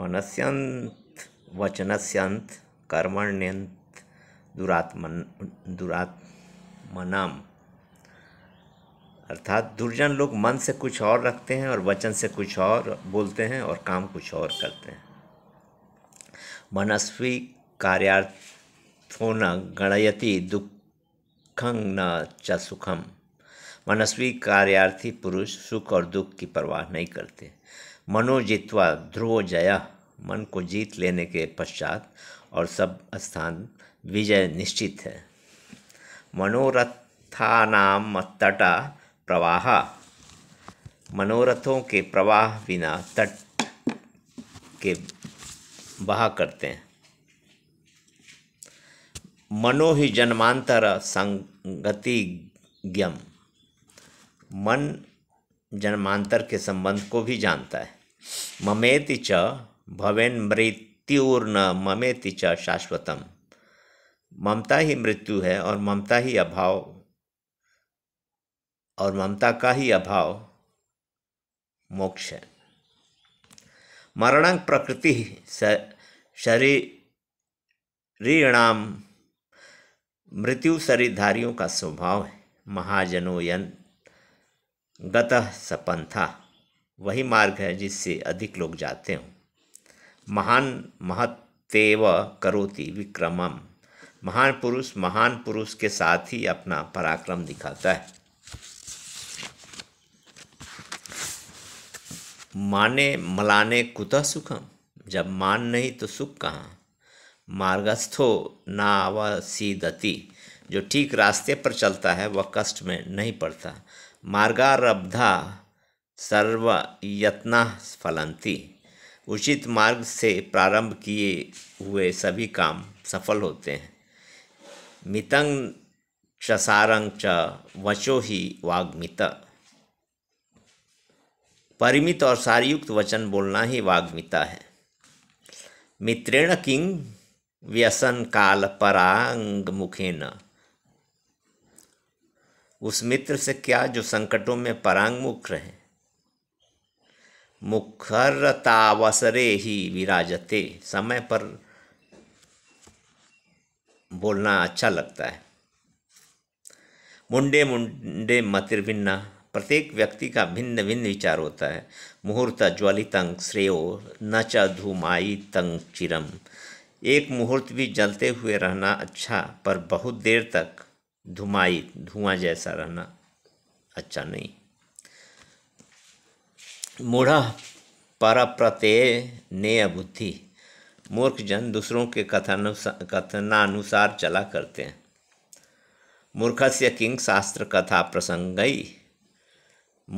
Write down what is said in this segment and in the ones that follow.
मनस्यंत वचनस्यंत कर्मण्यंत दुरात्मन दुरात्मनाम अर्थात दुर्जन लोग मन से कुछ और रखते हैं और वचन से कुछ और बोलते हैं और काम कुछ और करते हैं मनस्वी कार्यार्थो न गणयति दुखं न च सुखम मनस्वी कार्यार्थी पुरुष सुख और दुख की परवाह नहीं करते मनोजित्वा ध्रुव जया मन को जीत लेने के पश्चात और सब स्थान विजय निश्चित है मनोरथानाम तटा प्रवाह मनोरथों के प्रवाह बिना तट के बहा करते हैं मनो ही जन्मांतर संगति ज्ञम मन जन्मांतर के संबंध को भी जानता है ममेति च भवेन मृत्युर्न ममेति च शाश्वतम ममता ही मृत्यु है और ममता ही अभाव और ममता का ही अभाव मोक्ष है मरणं प्रकृति ऋणाम मृत्यु शरीरधारियों का स्वभाव है महाजनोयन गतः सपंथा वही मार्ग है जिससे अधिक लोग जाते हों महान महत्व करोति विक्रमम महान पुरुष महान पुरुष के साथ ही अपना पराक्रम दिखाता है माने मलाने कुतः सुखम जब मान नहीं तो सुख कहाँ मार्गस्थो नावसीदति जो ठीक रास्ते पर चलता है वह कष्ट में नहीं पड़ता मार्गारब्धा सर्वयत्ना फलंती उचित मार्ग से प्रारंभ किए हुए सभी काम सफल होते हैं मितंग चसारंग च वचो ही वाग्मित परिमित और सारयुक्त वचन बोलना ही वाग्मिता है मित्रेण किंग व्यसन काल परांग मुखेन उस मित्र से क्या जो संकटों में परांगमुख रहे मुखरतावसरे ही विराजते समय पर बोलना अच्छा लगता है मुंडे मुंडे मतिर्भिन्ना प्रत्येक व्यक्ति का भिन्न भिन्न विचार होता है मुहूर्त ज्वलितंग श्रेयो न च धूमाई तंग चिरम एक मुहूर्त भी जलते हुए रहना अच्छा पर बहुत देर तक धुमाई धुआं जैसा रहना अच्छा नहीं मूढ़ पर प्रत्यय ने बुद्धि मूर्ख जन दूसरों के कथनानुसार कथनानुसार चला करते हैं मूर्ख से किंग शास्त्र कथा प्रसंगई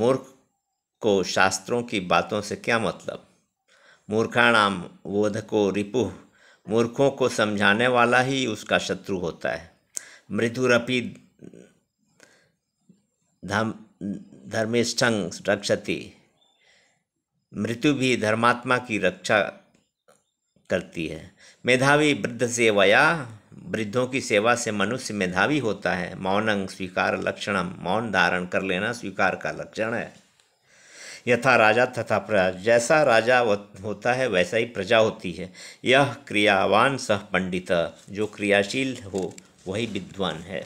मूर्ख को शास्त्रों की बातों से क्या मतलब मूर्खाणाम वोधको को रिपु मूर्खों को समझाने वाला ही उसका शत्रु होता है मृदुरपी धम धर्मेष्ठं रक्षति मृत्यु भी धर्मात्मा की रक्षा करती है मेधावी वृद्ध सेवया वृद्धों की सेवा से मनुष्य मेधावी होता है मौनंग स्वीकार लक्षणम मौन धारण कर लेना स्वीकार का लक्षण है यथा राजा तथा प्रजा जैसा राजा होता है वैसा ही प्रजा होती है यह क्रियावान सह पंडित जो क्रियाशील हो वही विद्वान है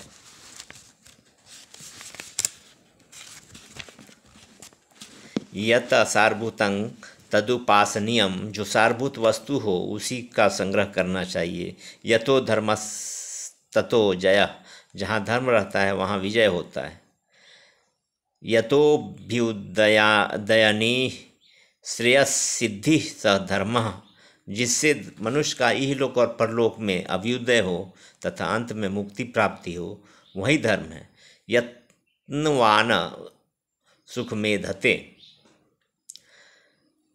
यत सारभूतंग तदुपासनीयम जो सारभूत वस्तु हो उसी का संग्रह करना चाहिए यथो धर्म ततो जय जहाँ धर्म रहता है वहाँ विजय होता है यतो भ्युदया दयनी श्रेयस सिद्धि स धर्म जिससे मनुष्य का इहलोक और परलोक में अभ्युदय हो तथा अंत में मुक्ति प्राप्ति हो वही धर्म है यत्नवान सुख में धते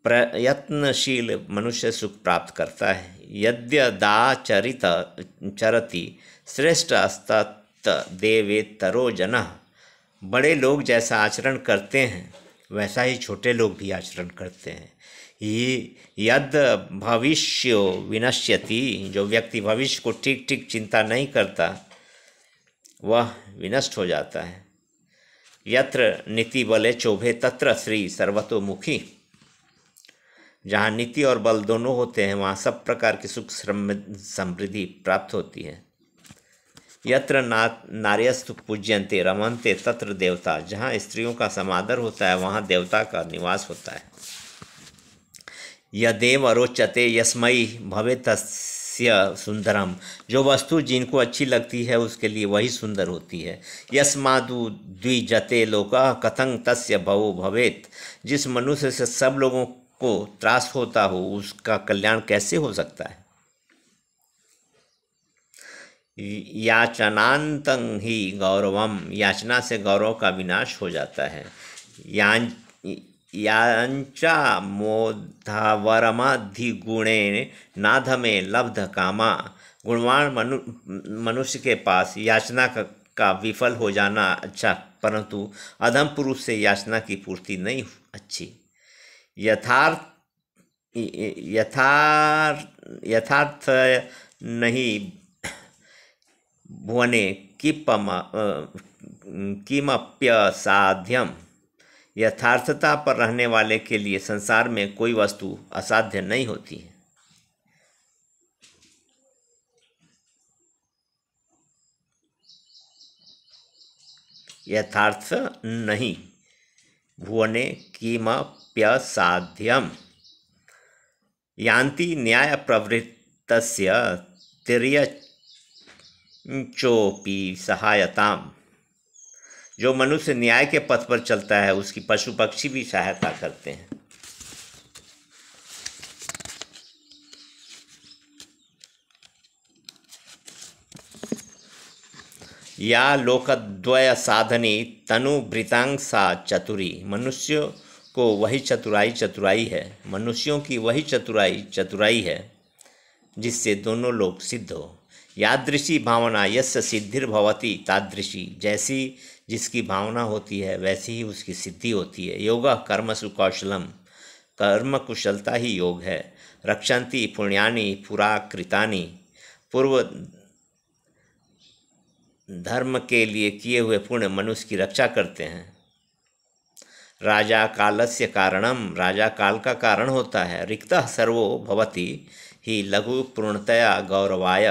प्रयत्नशील मनुष्य सुख प्राप्त करता है यद्य दाचरित चरति श्रेष्ठ अस्तत देवे तरो जन बड़े लोग जैसा आचरण करते हैं वैसा ही छोटे लोग भी आचरण करते हैं यद भविष्य विनश्यति जो व्यक्ति भविष्य को ठीक ठीक चिंता नहीं करता वह विनष्ट हो जाता है यत्र नीति बले चोभे तत्र श्री सर्वतोमुखी जहाँ नीति और बल दोनों होते हैं वहाँ सब प्रकार की सुख समृद्धि प्राप्त होती है यत्र ना नार्यस्थ पूज्यंते रमनते तत्र देवता जहाँ स्त्रियों का समादर होता है वहाँ देवता का निवास होता है यदेव रोचते यस्मयी भवे तस्य सुंदरम जो वस्तु जिनको अच्छी लगती है उसके लिए वही सुंदर होती है यस्मादु द्विजते लोका कथंग तस्य भवो भवेत जिस मनुष्य से सब लोगों को त्रास होता हो उसका कल्याण कैसे हो सकता है याचनांतं ही गौरवम याचना से गौरव का विनाश हो जाता है यांच्या मोधावरमाधिगुणे नाध में लब्ध कामा गुणवान मनु मनुष्य के पास याचना का, का विफल हो जाना अच्छा परंतु अधम पुरुष से याचना की पूर्ति नहीं अच्छी यथार्थ यथार यथार्थ नहीं भुवने किपम किमप्य साध्यम यथार्थता पर रहने वाले के लिए संसार में कोई वस्तु असाध्य नहीं होती है यथार्थ नहीं भुवने किमप्यसाध्यम यान्ति न्याय प्रवृत्त तिर्यचोपी सहायताम जो मनुष्य न्याय के पथ पर चलता है उसकी पशु पक्षी भी सहायता करते हैं या लोकद्वय साधनी तनु भृतांग सा चतुरी मनुष्य को वही चतुराई चतुराई है मनुष्यों की वही चतुराई चतुराई है जिससे दोनों लोग सिद्ध हो यादृशी भावना यस सिद्धिर्भवती तादृशी जैसी जिसकी भावना होती है वैसी ही उसकी सिद्धि होती है योगा कर्म सुकौशलम कर्म कुशलता ही योग है रक्षांति पुण्यानी पुरा कृतानी पूर्व धर्म के लिए किए हुए पुण्य मनुष्य की रक्षा करते हैं राजा कालस्य कारणम राजा काल का कारण होता है रिक्त सर्वो भवती ही लघु पूर्णतया गौरवाय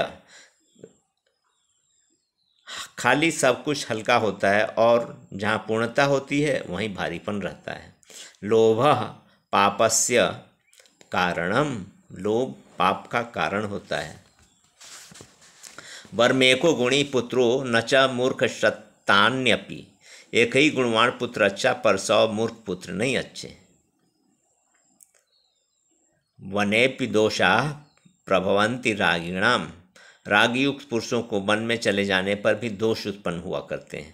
खाली सब कुछ हल्का होता है और जहाँ पूर्णता होती है वहीं भारीपन रहता है लोभ पापस्य कारणम लोभ पाप का कारण होता है वर्मेको गुणी पुत्रो न च मूर्ख शतान्यपि एक ही गुणवान पुत्र अच्छा पर सौ मूर्ख पुत्र नहीं अच्छे वनेपि दोषा प्रभवंती रागिणाम रागयुक्त पुरुषों को मन में चले जाने पर भी दोष उत्पन्न हुआ करते हैं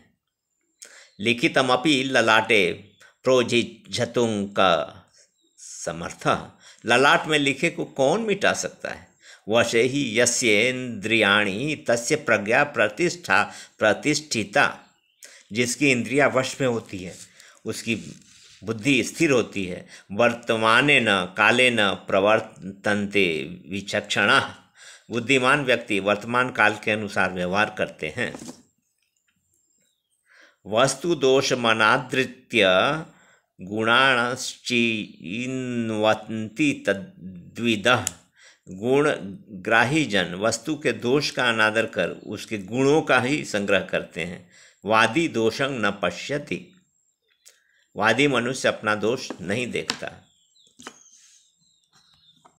लिखितमपि ललाटे प्रोजिझतुंग का समर्थ ललाट में लिखे को कौन मिटा सकता है वशे ही यस्येन्द्रियाणी तस्य प्रज्ञा प्रतिष्ठा प्रतिष्ठिता जिसकी इंद्रिया वश में होती है उसकी बुद्धि स्थिर होती है वर्तमान न काले न प्रवर्तनते विचक्षणा बुद्धिमान व्यक्ति वर्तमान काल के अनुसार व्यवहार करते हैं वस्तु दोष मनादृत्य गुणाणश्चिन्वती तद्विद गुण ग्राही जन वस्तु के दोष का अनादर कर उसके गुणों का ही संग्रह करते हैं वादी दोषंग न पश्यति वादी मनुष्य अपना दोष नहीं देखता